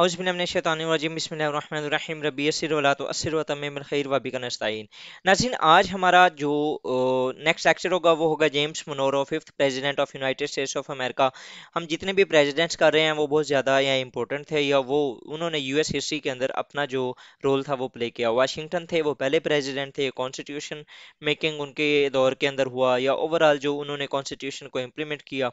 नाजिन आज हमारा जो नेक्स्ट लेक्चर होगा वो होगा James Monroe fifth president of United States of America हम जितने भी प्रेजिडेंट्स कर रहे हैं वो बहुत ज़्यादा या इंपॉर्टेंट थे या वो उन्होंने यू एस हिस्ट्री के अंदर अपना जो रोल था वो प्ले किया वाशिंगटन थे वो पहले प्रेजिडेंट थे कॉन्स्टिट्यूशन मेकिंग उनके दौर के अंदर हुआ या ओवरऑल जो उन्होंने कॉन्स्टिट्यूशन को इम्प्लीमेंट किया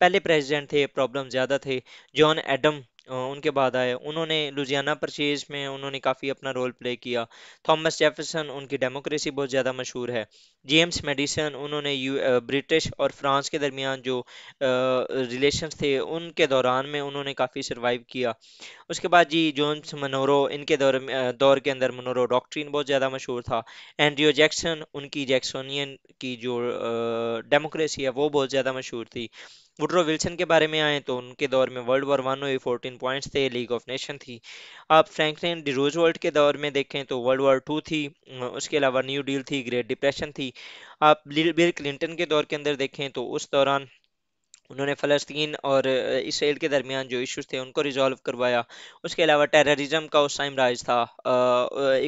पहले प्रेजिडेंट थे प्रॉब्लम ज़्यादा थे जॉन एडम उनके बाद आए उन्होंने लुजियाना परचेज में उन्होंने काफ़ी अपना रोल प्ले किया थॉमस जेफरसन उनकी डेमोक्रेसी बहुत ज़्यादा मशहूर है जेम्स मेडिसन उन्होंने यू ब्रिटिश और फ्रांस के दरमियान जो रिलेशन थे उनके दौरान में उन्होंने काफ़ी सर्वाइव किया उसके बाद जी जोन्स मनोरो इनके दौर दौर के अंदर मनोरो डॉक्ट्रीन बहुत ज़्यादा मशहूर था एंड्रियो जैक्सन उनकी जैक्सोनियन की जो डेमोक्रेसी है वो बहुत ज़्यादा मशहूर थी वुड्रो विल्सन के बारे में आए तो उनके दौर में वर्ल्ड वॉर वन हुई फोर्टीन पॉइंट्स थे लीग ऑफ नेशन थी आप फ्रैंकलिन डी रोजवर्ल्ड के दौर में देखें तो वर्ल्ड वॉर टू थी उसके अलावा न्यू डील थी ग्रेट डिप्रेशन थी आप बिल क्लिंटन के दौर के अंदर देखें तो उस दौरान उन्होंने फ़लस्तीन और इसराइल के दरमियान जो इश्यूज थे उनको रिजॉल्व करवाया उसके अलावा टेररिज्म का उस टाइम राज था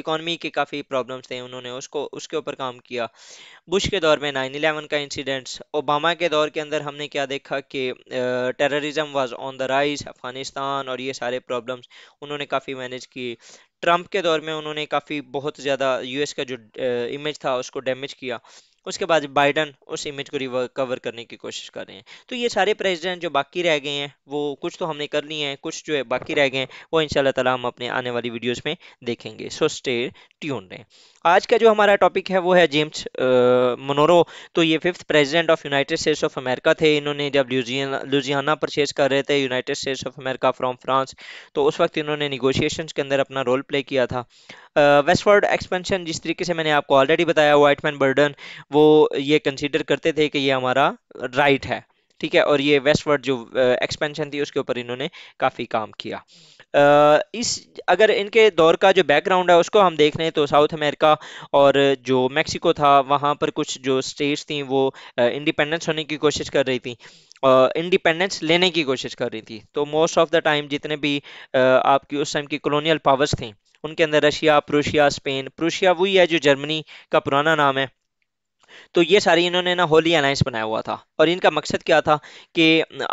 इकॉनमी के काफ़ी प्रॉब्लम्स थे उन्होंने उसको उसके ऊपर काम किया बुश के दौर में नाइन इलेवन का इंसिडेंट्स ओबामा के दौर के अंदर हमने क्या देखा कि terrorism was on the rise Afghanistan और ये सारे प्रॉब्लम्स उन्होंने काफ़ी मैनेज की ट्रंप के दौर में उन्होंने काफ़ी बहुत ज़्यादा यूएस का जो इमेज था उसको डैमेज किया उसके बाद बाइडन उस इमेज को रिकवर करने की कोशिश कर रहे हैं तो ये सारे प्रेसिडेंट जो बाकी रह गए हैं वो कुछ तो हमने कर लिए हैं कुछ जो है बाकी रह गए हैं वो इन ताला हम अपने आने वाली वीडियोस में देखेंगे सो स्टे ट्यून रहें आज का जो हमारा टॉपिक है वो है जेम्स मनोरो तो ये fifth president of United States of America थे इन्होंने जब लुजियाना लुजियाना परचेज कर रहे थे United States of America from France तो उस वक्त इन्होंने निगोशिएशन के अंदर अपना रोल प्ले किया था वेस्टवर्ड uh, एक्सपेंशन जिस तरीके से मैंने आपको ऑलरेडी बताया वाइटमैन बर्डन वो ये कंसिडर करते थे कि ये हमारा राइट है ठीक है और ये वेस्टवर्ड जो एक्सपेंशन थी उसके ऊपर इन्होंने काफ़ी काम किया इस अगर इनके दौर का जो बैकग्राउंड है उसको हम देख लें तो साउथ अमेरिका और जो मैक्सिको था वहाँ पर कुछ जो स्टेट्स थी वो इंडिपेंडेंस होने की कोशिश कर रही थी इंडिपेंडेंस uh, लेने की कोशिश कर रही थी तो मोस्ट ऑफ द टाइम जितने भी uh, आपकी उस टाइम की कॉलोनियल पावर्स थी उनके अंदर रशिया प्रूशिया स्पेन प्रूशिया वही है जो जर्मनी का पुराना नाम है तो ये सारी इन्होंने ना होली अलायंस बनाया हुआ था और इनका मकसद क्या था कि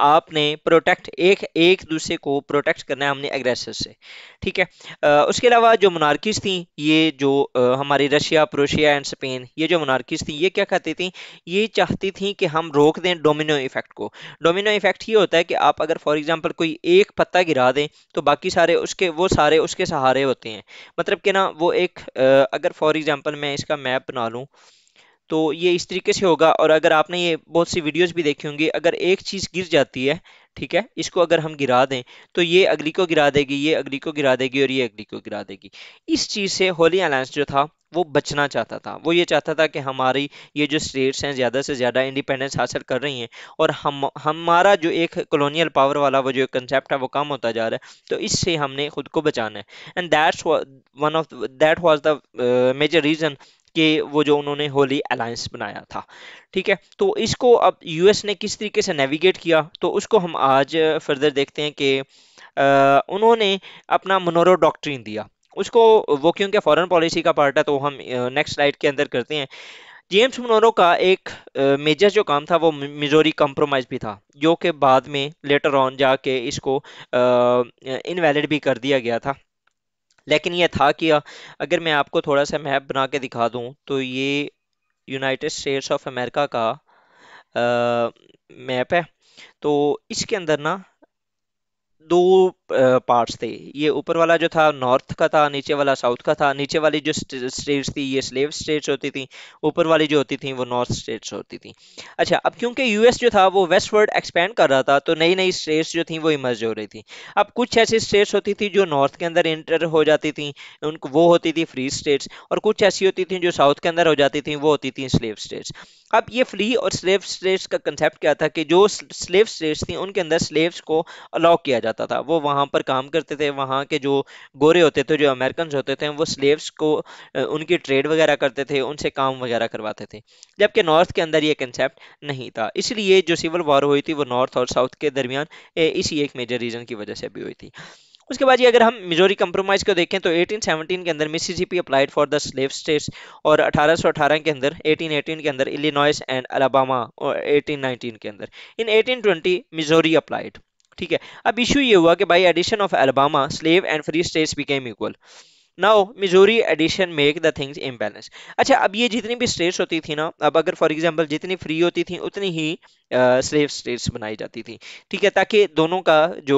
आपने प्रोटेक्ट एक एक दूसरे को प्रोटेक्ट करना है हमने एग्रेसर से ठीक है उसके अलावा जो मोनार्किस थी ये जो हमारी रशिया प्रोशिया एंड स्पेन ये जो मोनार्किस थी ये क्या कहती थी ये चाहती थी कि हम रोक दें डोमिनो इफेक्ट को डोमिनो इफेक्ट ये होता है कि आप अगर फॉर एग्जाम्पल कोई एक पत्ता गिरा दें तो बाकी सारे उसके वो सारे उसके सहारे होते हैं मतलब कि ना वो एक अगर फॉर एग्जाम्पल मैं इसका मैप बना लूँ तो ये इस तरीके से होगा और अगर आपने ये बहुत सी वीडियोस भी देखी होंगी अगर एक चीज़ गिर जाती है ठीक है इसको अगर हम गिरा दें तो ये अगली को गिरा देगी ये अगली को गिरा देगी और ये अगली को गिरा देगी इस चीज़ से होली अलायंस जो था वो बचना चाहता था वो ये चाहता था कि हमारी ये जो स्टेट्स हैं ज़्यादा से ज़्यादा इंडिपेंडेंस हासिल कर रही हैं और हम हमारा जो एक कॉलोनियल पावर वाला वो जो कंसेप्ट है वो कम होता जा रहा है तो इससे हमने खुद को बचाना है and that's one of that was the major reason के वो जो उन्होंने होली अलायंस बनाया था ठीक है तो इसको अब यूएस ने किस तरीके से नेविगेट किया तो उसको हम आज फर्दर देखते हैं कि उन्होंने अपना मनोरो डॉक्ट्रीन दिया उसको वो क्योंकि फॉरेन पॉलिसी का पार्ट है तो हम नेक्स्ट स्लाइड के अंदर करते हैं जेम्स मनोरो का एक मेजर जो काम था वो मिजोरी कम्प्रोमाइज भी था जो कि बाद में लेटर ऑन जाके इसको इनवैलिड भी कर दिया गया था लेकिन ये था कि अगर मैं आपको थोड़ा सा मैप बना के दिखा दूँ तो ये यूनाइटेड स्टेट्स ऑफ अमेरिका का मैप है तो इसके अंदर ना दो पार्ट्स थे ये ऊपर वाला जो था नॉर्थ का था नीचे वाला साउथ का था नीचे वाली जो स्टेट्स थी ये स्लेव स्टेट्स होती थी ऊपर वाली जो होती थी वो नॉर्थ स्टेट्स होती थी अच्छा अब क्योंकि यूएस जो था वो वेस्ट वर्ल्ड एक्सपेंड कर रहा था तो नई नई स्टेट्स जो थी वो इमर्ज हो रही थी अब कुछ ऐसी स्टेट्स होती थी जो नॉर्थ के अंदर इंटर हो जाती थी उनको वो होती थी फ्री स्टेट्स और कुछ ऐसी होती थी जो साउथ के अंदर हो जाती थी वो होती थी स्लेव स्टेट्स अब ये फ्री और स्लेव स्टेट्स का कंसेप्ट क्या था कि जो स्लेव स्टेट्स थी उनके अंदर स्लेव्स को अलाउ किया जाता था वो वहाँ पर काम करते थे वहाँ के जो गोरे होते थे जो अमेरिकन होते थे वो स्लेव्स को उनकी ट्रेड वगैरह करते थे उनसे काम वगैरह करवाते थे जबकि नॉर्थ के अंदर ये कंसेप्ट नहीं था इसलिए जो सिविल वॉर हुई थी वो नॉर्थ और साउथ के दरमियान इसी एक मेजर रीज़न की वजह से भी हुई थी उसके बाद ये अगर हम मिजोरी कंप्रोमाइज को देखें तो 1817 के अंदर Mississippi applied for the slave states और 1818 के अंदर 1818 के अंदर इलिनॉइस एंड अलाबामा और 1819 के अंदर इन 1820 मिजोरी अप्लाइड ठीक है अब इशू ये हुआ कि by addition of Alabama slave and free states became equal now Missouri addition make the things imbalance अच्छा अब ये जितनी भी स्टेट्स होती थी ना अब अगर फॉर एग्जाम्पल जितनी फ्री होती थी उतनी ही स्लेव स्टेट्स बनाई जाती थी ठीक है ताकि दोनों का जो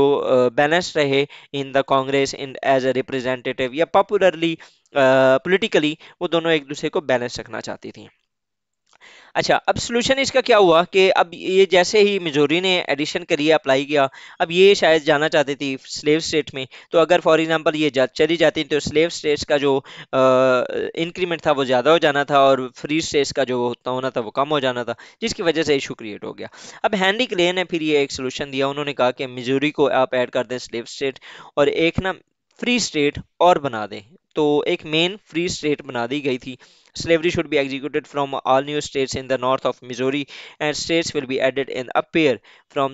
बैलेंस uh, रहे in the Congress in as a representative या पॉपुलरली पोलिटिकली वो दोनों एक दूसरे को बैलेंस रखना चाहती थी अच्छा अब सोल्यूशन इसका क्या हुआ कि अब ये जैसे ही मिजोरी ने एडिशन के लिए अप्लाई किया अब ये शायद जाना चाहती थी स्लेव स्टेट में तो अगर फॉर एग्जांपल ये जा, चली जाती तो स्लेव स्टेट्स का जो इंक्रीमेंट था वो ज़्यादा हो जाना था और फ्री स्टेट्स का जो होना था वो कम हो जाना था जिसकी वजह से इशू क्रिएट हो गया अब हैंडी क्लेन ने फिर ये एक सोल्यूशन दिया उन्होंने कहा कि मिजोरी को आप ऐड कर दें स्लेव स्टेट और एक ना फ्री स्टेट और बना दें तो एक मेन फ्री स्टेट बना दी गई थी Slavery should be executed from all new states in the north of Missouri and states will be added in a pair from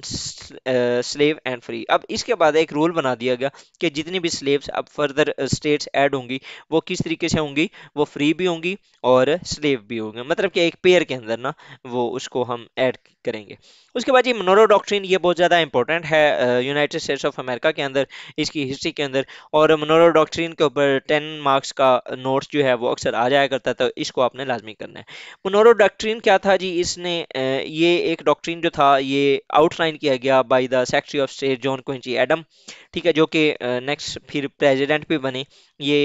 uh, slave and free. अब इसके बाद एक रूल बना दिया गया कि जितनी भी स्लेव्स अब फर्दर स्टेट्स ऐड होंगी वो किस तरीके से होंगी वो फ्री भी होंगी और स्लेव भी होंगे मतलब कि एक पेयर के अंदर ना वो उसको हम ऐड करेंगे उसके बाद ये मनोरो डॉक्ट्रिन ये बहुत ज़्यादा इंपॉर्टेंट है यूनाइटेड स्टेट्स ऑफ अमेरिका के अंदर इसकी हिस्ट्री के अंदर और मनोरो डॉक्ट्रिन के ऊपर टेन मार्क्स का नोट्स जो है वो अक्सर आ जाया करता था इसको आपने लाजमी करना है मोनोरो डॉक्ट्रीन क्या था जी इसने ये एक डॉक्ट्रीन जो था ये आउटलाइन किया गया by the secretary of state John Quincy Adam ठीक है जो कि नेक्स्ट फिर प्रेसिडेंट भी बने ये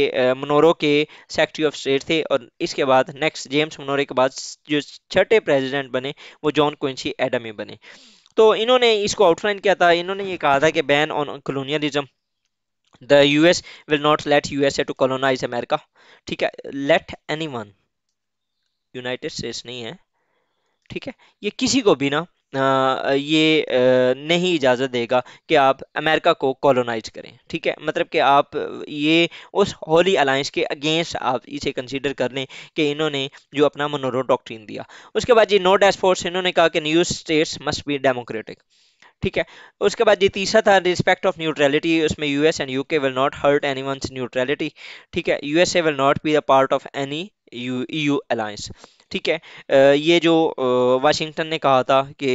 मनोरो के सेक्रेटरी ऑफ स्टेट थे और इसके बाद नेक्स्ट जेम्स मनोरे के बाद जो छठे प्रेजिडेंट बने वो जॉन क्विंची एडम ही बने तो इन्होंने इसको आउटलाइन किया था इन्होंने ये कहा था कि ban on colonialism the us will not let usa to colonize america ठीक है let anyone यूनाइटेड स्टेट्स नहीं है ठीक है ये किसी को भी ना ये नहीं इजाज़त देगा कि आप अमेरिका को कॉलोनाइज करें ठीक है मतलब कि आप ये उस होली अलाइंस के अगेंस्ट आप इसे कंसीडर कर लें कि इन्होंने जो अपना मनोरो डॉक्ट्रीन दिया उसके बाद ये नो डैश फोर्स इन्होंने कहा कि new states must be democratic ठीक है उसके बाद ये तीसरा था रिस्पेक्ट ऑफ न्यूट्रलिटी उसमें you and you will not hurt any neutrality ठीक है you will not be a part of any you you alliance ठीक है ये जो वाशिंगटन ने कहा था कि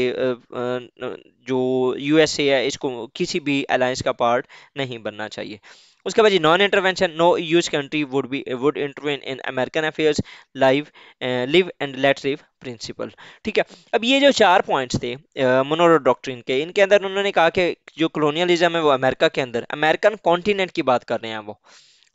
जो यूएसए है इसको किसी भी अलायंस का पार्ट नहीं बनना चाहिए उसके बाद जी non intervention no use country would be would intervene in American affairs live live and let live principle ठीक है अब ये जो चार पॉइंट्स थे मोनोरो डॉक्ट्रिन के इनके अंदर उन्होंने कहा कि जो कॉलोनियलिज्म है वो अमेरिका के अंदर अमेरिकन कॉन्टिनेंट की बात कर रहे हैं वो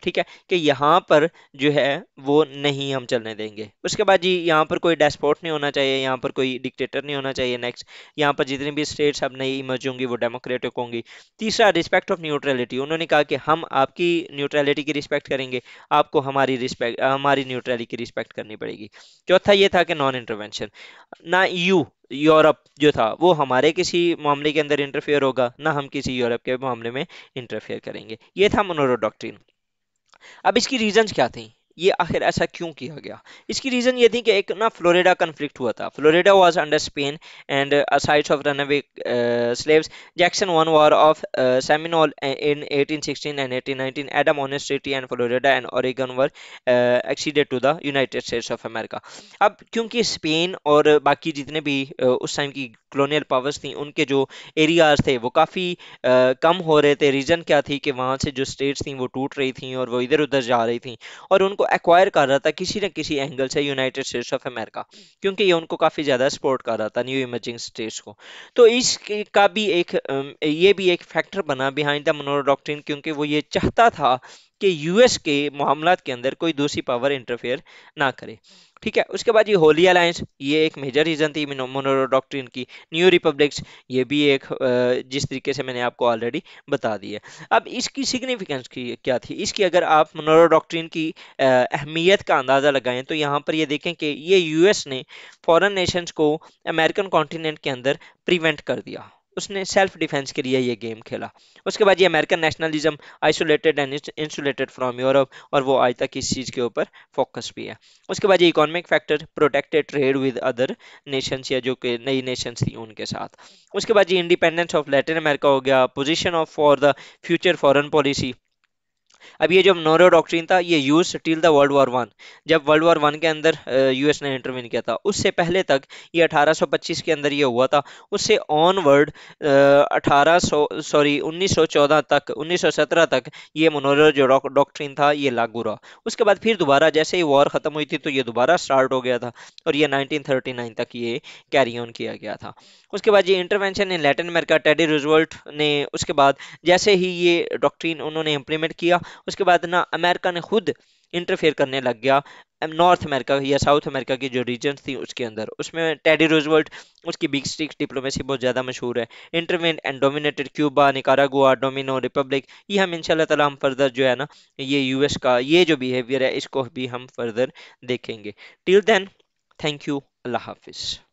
ठीक है कि यहाँ पर जो है वो नहीं हम चलने देंगे उसके बाद जी यहाँ पर कोई डेस्पोट नहीं होना चाहिए यहाँ पर कोई डिक्टेटर नहीं होना चाहिए नेक्स्ट यहाँ पर जितनी भी स्टेट्स अब नई इमर्ज होंगी वो डेमोक्रेटिक होंगी तीसरा रिस्पेक्ट ऑफ न्यूट्रलिटी उन्होंने कहा कि हम आपकी न्यूट्रलिटी की रिस्पेक्ट करेंगे आपको हमारी रिस्पेक्ट हमारी न्यूट्रलिटी की रिस्पेक्ट करनी पड़ेगी चौथा ये था कि नॉन इंटरवेंशन ना यू यूरोप जो था वो हमारे किसी मामले के अंदर इंटरफेयर होगा ना हम किसी यूरोप के मामले में इंटरफेयर करेंगे ये था मोनोरो डॉक्ट्रिन अब इसकी रीजंस क्या थी ये आखिर ऐसा क्यों किया गया इसकी रीज़न ये थी कि एक ना फ्लोरिडा कन्फ्लिक्ट हुआ था Florida was under Spain and asides of run away slaves Jackson won war of Seminole in 1816 and 1819 Adam Monastery and and uh, uh, uh, and and were uh, acceded to the United States of अब क्योंकि Spain और बाकी जितने भी उस time की colonial powers थी उनके जो एरियाज थे वो काफ़ी कम हो रहे थे रीज़न क्या थी कि वहाँ से जो स्टेट्स थी वो टूट रही थी और वो इधर उधर जा रही थी और उनको एक्वायर कर रहा था किसी न किसी एंगल से यूनाइटेड स्टेट्स ऑफ अमेरिका क्योंकि ये उनको काफ़ी ज़्यादा सपोर्ट कर रहा था न्यू इमर्जिंग स्टेट्स को तो इस का भी एक ये भी एक फैक्टर बना बिहाइंड द मनोर डॉक्ट्रिन क्योंकि वो ये चाहता था कि यूएस के मामला के अंदर कोई दूसरी पावर इंटरफेयर ना करे ठीक है उसके बाद ये होली अलायंस ये एक मेजर रीजन थी मोनोरो डॉक्ट्रिन की न्यू रिपब्लिक्स ये भी एक जिस तरीके से मैंने आपको ऑलरेडी बता दी है अब इसकी सिग्निफिकेंस की क्या थी इसकी अगर आप मोनोरो डॉक्ट्रिन की अहमियत का अंदाज़ा लगाएं तो यहाँ पर ये देखें कि ये यूएस ने फॉरेन नेशंस को अमेरिकन कॉन्टिनेंट के अंदर प्रिवेंट कर दिया उसने सेल्फ डिफेंस के लिए ये गेम खेला उसके बाद ये American nationalism isolated and insulated from Europe और वो आज तक इस चीज़ के ऊपर फोकस भी है उसके बाद ये economic factor protected trade with other nations या जो कि नई नेशंस थी उनके साथ उसके बाद ये इंडिपेंडेंस ऑफ लैटिन अमेरिका हो गया position of for the future foreign policy अब ये जो डॉक्ट्रीन था ये use till the world war one जब वर्ल्ड वॉर वन के अंदर यूएस ने इंटरवीन किया था उससे पहले तक ये 1825 के अंदर ये हुआ था उससे ऑनवर्ड अठारह सॉरी 1914 तक 1917 तक ये मोनोरो जो डॉक्ट्रीन था ये लागू रहा उसके बाद फिर दोबारा जैसे ही वॉर खत्म हुई थी तो ये दोबारा स्टार्ट हो गया था और ये नाइनटीन तक ये कैरी ऑन किया गया था उसके बाद ये intervention in Latin America Teddy Roosevelt ने उसके बाद जैसे ही ये डॉक्ट्रीन उन्होंने इम्प्लीमेंट किया उसके बाद ना अमेरिका ने खुद इंटरफेयर करने लग गया नॉर्थ अमेरिका या साउथ अमेरिका की जो रीजन थी उसके अंदर उसमें टेडी रोजवर्ट उसकी बिग स्टिक डिप्लोमेसी बहुत ज़्यादा मशहूर है intervened and dominated Cuba Nicaragua domino republic ये हम इंशाल्लाह तला हम फर्दर जो है ना ये यूएस का ये जो बिहेवियर है इसको भी हम फर्दर देखेंगे टिल देन थैंक यू अल्लाह हाफिज़